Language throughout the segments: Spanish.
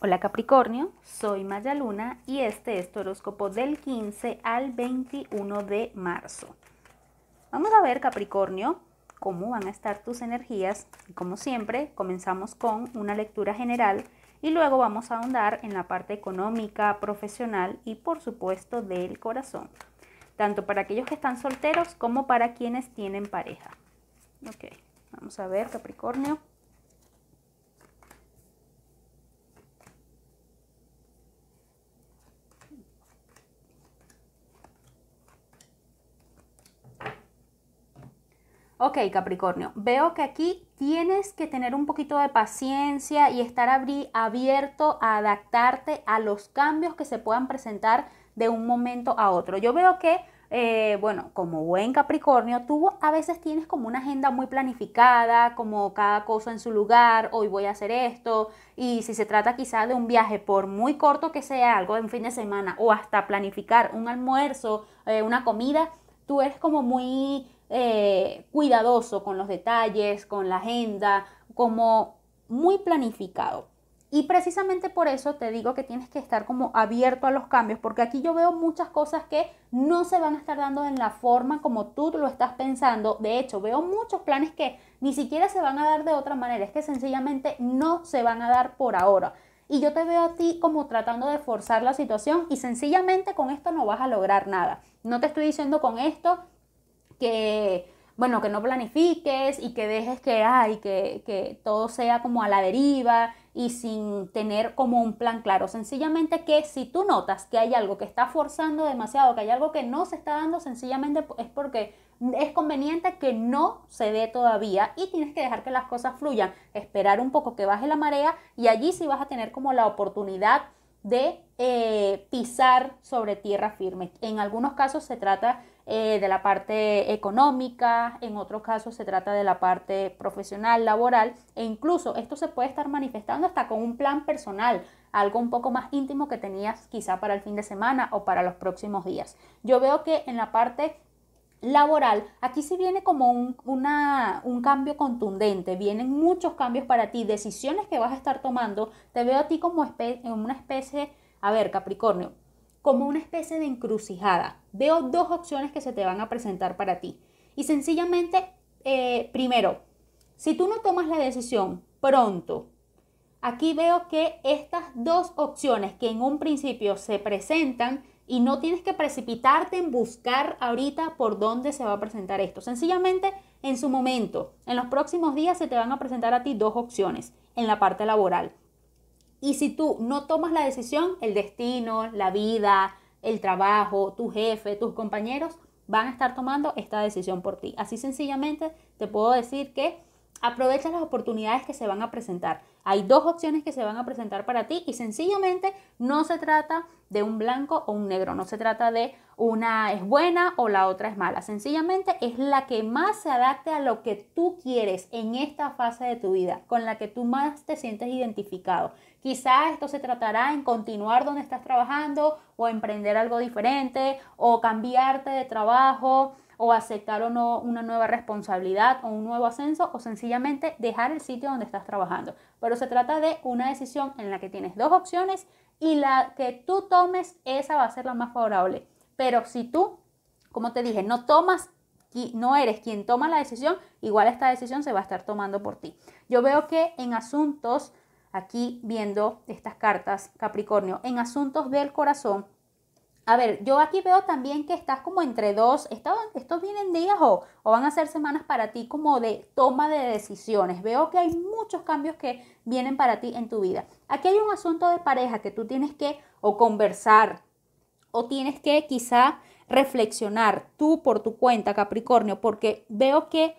Hola Capricornio, soy Maya Luna y este es tu horóscopo del 15 al 21 de marzo. Vamos a ver Capricornio cómo van a estar tus energías y como siempre comenzamos con una lectura general y luego vamos a ahondar en la parte económica, profesional y por supuesto del corazón, tanto para aquellos que están solteros como para quienes tienen pareja. Ok, vamos a ver Capricornio. Ok, Capricornio, veo que aquí tienes que tener un poquito de paciencia y estar abierto a adaptarte a los cambios que se puedan presentar de un momento a otro. Yo veo que, eh, bueno, como buen Capricornio, tú a veces tienes como una agenda muy planificada, como cada cosa en su lugar, hoy voy a hacer esto, y si se trata quizá de un viaje, por muy corto que sea, algo en fin de semana, o hasta planificar un almuerzo, eh, una comida, tú eres como muy eh, cuidadoso con los detalles, con la agenda, como muy planificado. Y precisamente por eso te digo que tienes que estar como abierto a los cambios, porque aquí yo veo muchas cosas que no se van a estar dando en la forma como tú lo estás pensando. De hecho, veo muchos planes que ni siquiera se van a dar de otra manera, es que sencillamente no se van a dar por ahora. Y yo te veo a ti como tratando de forzar la situación y sencillamente con esto no vas a lograr nada. No te estoy diciendo con esto que, bueno, que no planifiques y que dejes que, hay, que, que todo sea como a la deriva y sin tener como un plan claro. Sencillamente que si tú notas que hay algo que está forzando demasiado, que hay algo que no se está dando, sencillamente es porque es conveniente que no se dé todavía y tienes que dejar que las cosas fluyan, esperar un poco que baje la marea y allí sí vas a tener como la oportunidad de eh, pisar sobre tierra firme. En algunos casos se trata eh, de la parte económica, en otros casos se trata de la parte profesional, laboral, e incluso esto se puede estar manifestando hasta con un plan personal, algo un poco más íntimo que tenías quizá para el fin de semana o para los próximos días. Yo veo que en la parte laboral, aquí sí viene como un, un, cambio contundente, vienen muchos cambios para ti, decisiones que vas a estar tomando, te veo a ti como en una especie, a ver, Capricornio, como una especie de encrucijada. Veo dos opciones que se te van a presentar para ti. Y sencillamente, eh, primero, si tú no tomas la decisión pronto, aquí veo que estas dos opciones que en un principio se presentan y no tienes que precipitarte en buscar ahorita por dónde se va a presentar esto. Sencillamente, en su momento, en los próximos días se te van a presentar a ti dos opciones en la parte laboral. Y si tú no tomas la decisión, el destino, la vida, el trabajo, tu jefe, tus compañeros van a estar tomando esta decisión por ti. Así sencillamente te puedo decir que aprovecha las oportunidades que se van a presentar. Hay dos opciones que se van a presentar para ti y sencillamente no se trata de un blanco o un negro, no se trata de una es buena o la otra es mala, sencillamente es la que más se adapte a lo que tú quieres en esta fase de tu vida, con la que tú más te sientes identificado, Quizás esto se tratará en continuar donde estás trabajando o emprender algo diferente o cambiarte de trabajo o aceptar o no una nueva responsabilidad o un nuevo ascenso o sencillamente dejar el sitio donde estás trabajando. Pero se trata de una decisión en la que tienes dos opciones y la que tú tomes, esa va a ser la más favorable. Pero si tú, como te dije, no tomas y no eres quien toma la decisión, igual esta decisión se va a estar tomando por ti. Yo veo que en asuntos aquí viendo estas cartas, Capricornio, en asuntos del corazón. A ver, yo aquí veo también que estás como entre dos, estos, vienen días o, o, van a ser semanas para ti como de toma de decisiones. Veo que hay muchos cambios que vienen para ti en tu vida. Aquí hay un asunto de pareja que tú tienes que o conversar o tienes que quizá reflexionar tú por tu cuenta, Capricornio, porque veo que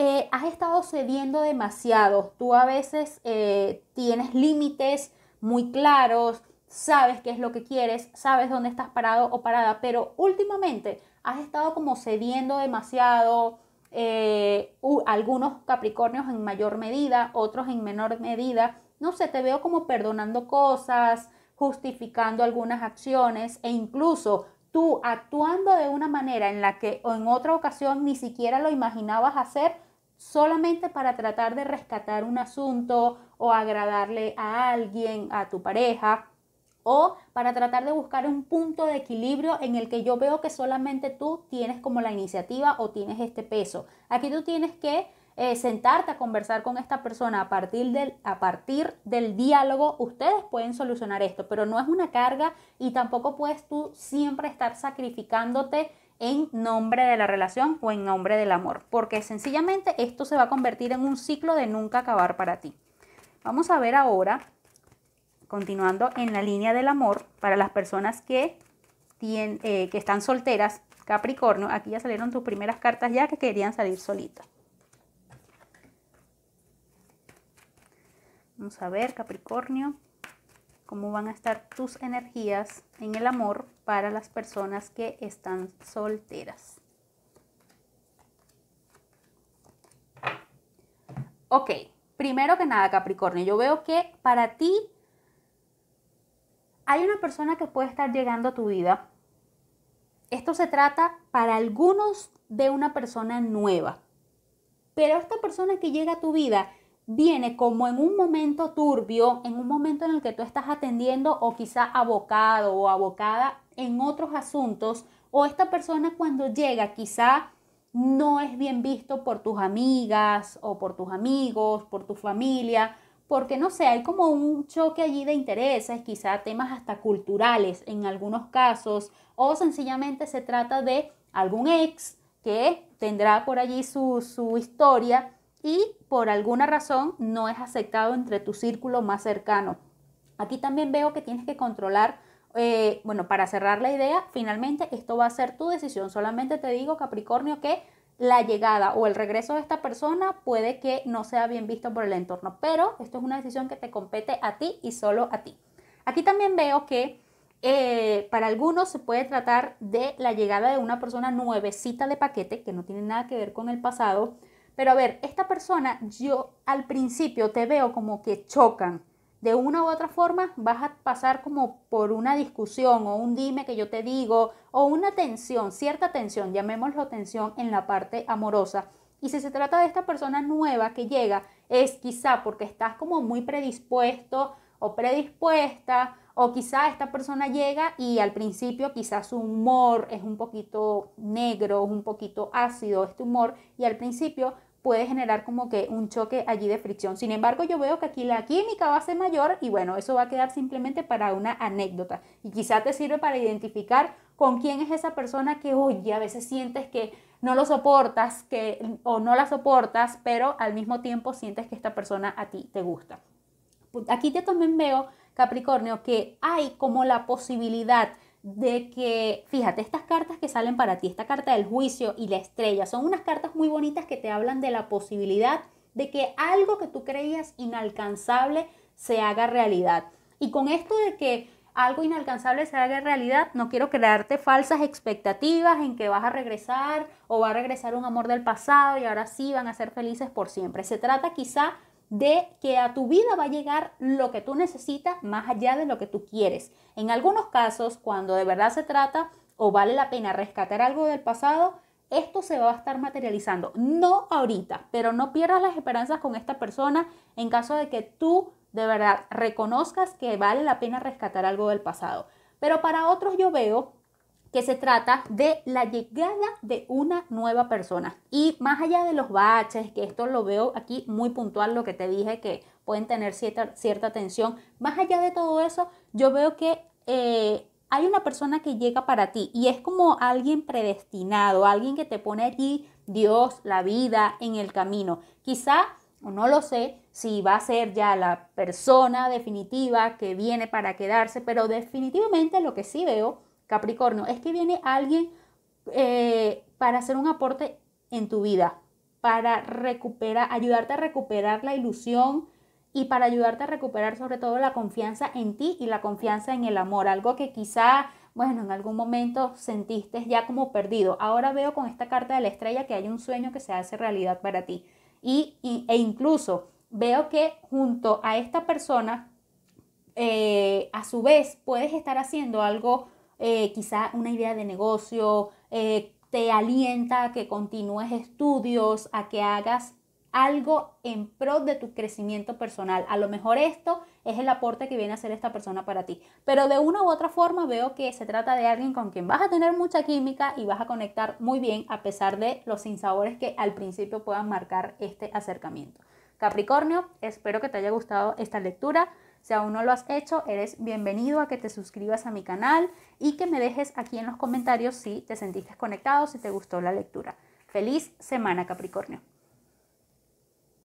eh, has estado cediendo demasiado. Tú a veces eh, tienes límites muy claros, sabes qué es lo que quieres, sabes dónde estás parado o parada, pero últimamente has estado como cediendo demasiado. Eh, algunos Capricornios en mayor medida, otros en menor medida. No sé, te veo como perdonando cosas, justificando algunas acciones e incluso tú actuando de una manera en la que en otra ocasión ni siquiera lo imaginabas hacer solamente para tratar de rescatar un asunto o agradarle a alguien, a tu pareja, o para tratar de buscar un punto de equilibrio en el que yo veo que solamente tú tienes como la iniciativa o tienes este peso. Aquí tú tienes que eh, sentarte a conversar con esta persona a partir, del, a partir del diálogo, ustedes pueden solucionar esto, pero no es una carga y tampoco puedes tú siempre estar sacrificándote en nombre de la relación o en nombre del amor, porque sencillamente esto se va a convertir en un ciclo de nunca acabar para ti. Vamos a ver ahora, continuando en la línea del amor, para las personas que, tienen, eh, que están solteras, Capricornio, aquí ya salieron tus primeras cartas ya que querían salir solitas. Vamos a ver, Capricornio cómo van a estar tus energías en el amor para las personas que están solteras. Ok, primero que nada, Capricornio, yo veo que para ti hay una persona que puede estar llegando a tu vida. Esto se trata para algunos de una persona nueva. Pero esta persona que llega a tu vida viene como en un momento turbio, en un momento en el que tú estás atendiendo o quizá abocado o abocada en otros asuntos, o esta persona cuando llega quizá no es bien visto por tus amigas o por tus amigos, por tu familia, porque no sé, hay como un choque allí de intereses, quizá temas hasta culturales en algunos casos, o sencillamente se trata de algún ex que tendrá por allí su, su historia y por alguna razón no es aceptado entre tu círculo más cercano. Aquí también veo que tienes que controlar, eh, bueno, para cerrar la idea, finalmente esto va a ser tu decisión. Solamente te digo, Capricornio, que la llegada o el regreso de esta persona puede que no sea bien visto por el entorno, pero esto es una decisión que te compete a ti y solo a ti. Aquí también veo que eh, para algunos se puede tratar de la llegada de una persona nuevecita de paquete, que no tiene nada que ver con el pasado, pero a ver, esta persona, yo al principio te veo como que chocan. De una u otra forma vas a pasar como por una discusión o un dime que yo te digo o una tensión, cierta tensión, llamémoslo tensión en la parte amorosa. Y si se trata de esta persona nueva que llega, es quizá porque estás como muy predispuesto o predispuesta, o quizá esta persona llega y al principio quizás su humor es un poquito negro, un poquito ácido este humor, y al principio puede generar como que un choque allí de fricción. Sin embargo, yo veo que aquí la química va a ser mayor y bueno, eso va a quedar simplemente para una anécdota y quizá te sirve para identificar con quién es esa persona que, oye, a veces sientes que no lo soportas que, o no la soportas, pero al mismo tiempo sientes que esta persona a ti te gusta. Aquí te también veo, Capricornio, que hay como la posibilidad de que, fíjate, estas cartas que salen para ti, esta carta del juicio y la estrella, son unas cartas muy bonitas que te hablan de la posibilidad de que algo que tú creías inalcanzable se haga realidad. Y con esto de que algo inalcanzable se haga realidad, no quiero crearte falsas expectativas en que vas a regresar o va a regresar un amor del pasado y ahora sí van a ser felices por siempre. Se trata quizá de que a tu vida va a llegar lo que tú necesitas más allá de lo que tú quieres. En algunos casos, cuando de verdad se trata o vale la pena rescatar algo del pasado, esto se va a estar materializando. No ahorita, pero no pierdas las esperanzas con esta persona en caso de que tú de verdad reconozcas que vale la pena rescatar algo del pasado. Pero para otros yo veo que se trata de la llegada de una nueva persona. Y más allá de los baches, que esto lo veo aquí muy puntual, lo que te dije, que pueden tener cierta, cierta tensión, más allá de todo eso, yo veo que eh, hay una persona que llega para ti y es como alguien predestinado, alguien que te pone allí Dios, la vida en el camino. Quizá, o no lo sé, si va a ser ya la persona definitiva que viene para quedarse, pero definitivamente lo que sí veo Capricornio, es que viene alguien eh, para hacer un aporte en tu vida, para recuperar, ayudarte a recuperar la ilusión y para ayudarte a recuperar sobre todo la confianza en ti y la confianza en el amor, algo que quizá, bueno, en algún momento sentiste ya como perdido. Ahora veo con esta carta de la estrella que hay un sueño que se hace realidad para ti. Y, e incluso veo que junto a esta persona, eh, a su vez, puedes estar haciendo algo eh, quizá una idea de negocio, eh, te alienta a que continúes estudios, a que hagas algo en pro de tu crecimiento personal. A lo mejor esto es el aporte que viene a hacer esta persona para ti. Pero de una u otra forma veo que se trata de alguien con quien vas a tener mucha química y vas a conectar muy bien a pesar de los sinsabores que al principio puedan marcar este acercamiento. Capricornio, espero que te haya gustado esta lectura. Si aún no lo has hecho, eres bienvenido a que te suscribas a mi canal y que me dejes aquí en los comentarios si te sentiste conectado, si te gustó la lectura. Feliz semana Capricornio.